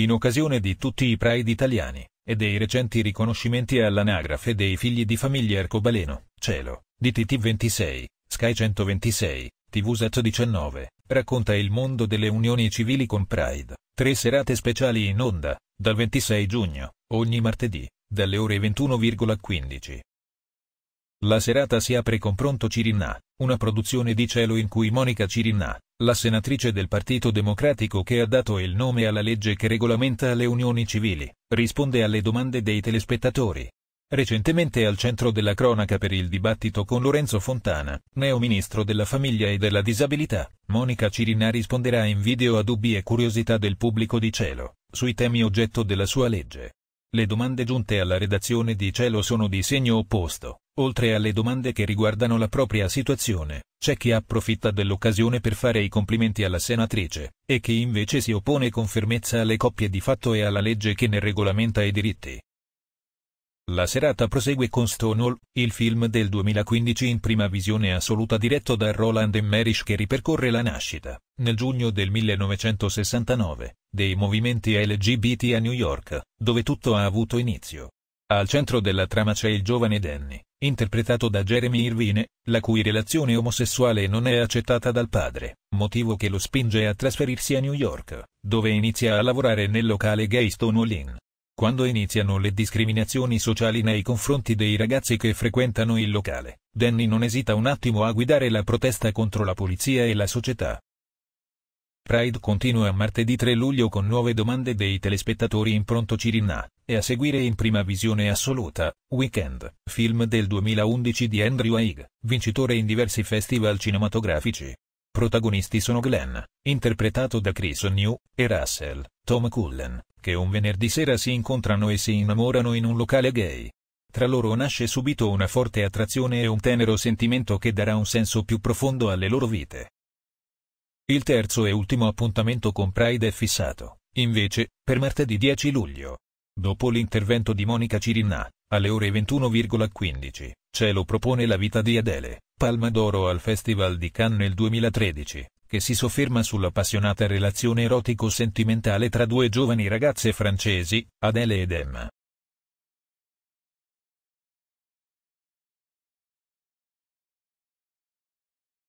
in occasione di tutti i Pride italiani e dei recenti riconoscimenti all'anagrafe dei figli di famiglia Arcobaleno, Cielo, di tt 26 Sky 126, TVSAT 19, racconta il mondo delle unioni civili con Pride, tre serate speciali in onda, dal 26 giugno, ogni martedì, dalle ore 21,15. La serata si apre con Pronto Cirinà, una produzione di Cielo in cui Monica Cirinà, la senatrice del Partito Democratico che ha dato il nome alla legge che regolamenta le unioni civili, risponde alle domande dei telespettatori. Recentemente al centro della cronaca per il dibattito con Lorenzo Fontana, neo ministro della famiglia e della disabilità, Monica Cirina risponderà in video a dubbi e curiosità del pubblico di Cielo, sui temi oggetto della sua legge. Le domande giunte alla redazione di Cielo sono di segno opposto. Oltre alle domande che riguardano la propria situazione, c'è chi approfitta dell'occasione per fare i complimenti alla senatrice, e chi invece si oppone con fermezza alle coppie di fatto e alla legge che ne regolamenta i diritti. La serata prosegue con Stonewall, il film del 2015 in prima visione assoluta diretto da Roland Emmerich che ripercorre la nascita, nel giugno del 1969, dei movimenti LGBT a New York, dove tutto ha avuto inizio. Al centro della trama c'è il giovane Danny, interpretato da Jeremy Irvine, la cui relazione omosessuale non è accettata dal padre, motivo che lo spinge a trasferirsi a New York, dove inizia a lavorare nel locale gay Stonewall Inn. Quando iniziano le discriminazioni sociali nei confronti dei ragazzi che frequentano il locale, Danny non esita un attimo a guidare la protesta contro la polizia e la società, Pride continua martedì 3 luglio con nuove domande dei telespettatori in pronto Cirinna, e a seguire in prima visione assoluta, Weekend, film del 2011 di Andrew Haig, vincitore in diversi festival cinematografici. Protagonisti sono Glenn, interpretato da Chris O'Neill, e Russell, Tom Cullen, che un venerdì sera si incontrano e si innamorano in un locale gay. Tra loro nasce subito una forte attrazione e un tenero sentimento che darà un senso più profondo alle loro vite. Il terzo e ultimo appuntamento con Pride è fissato, invece, per martedì 10 luglio. Dopo l'intervento di Monica Cirinà, alle ore 21,15, Cielo propone La vita di Adele, Palma d'Oro al Festival di Cannes nel 2013, che si sofferma sull'appassionata relazione erotico-sentimentale tra due giovani ragazze francesi, Adele ed Emma.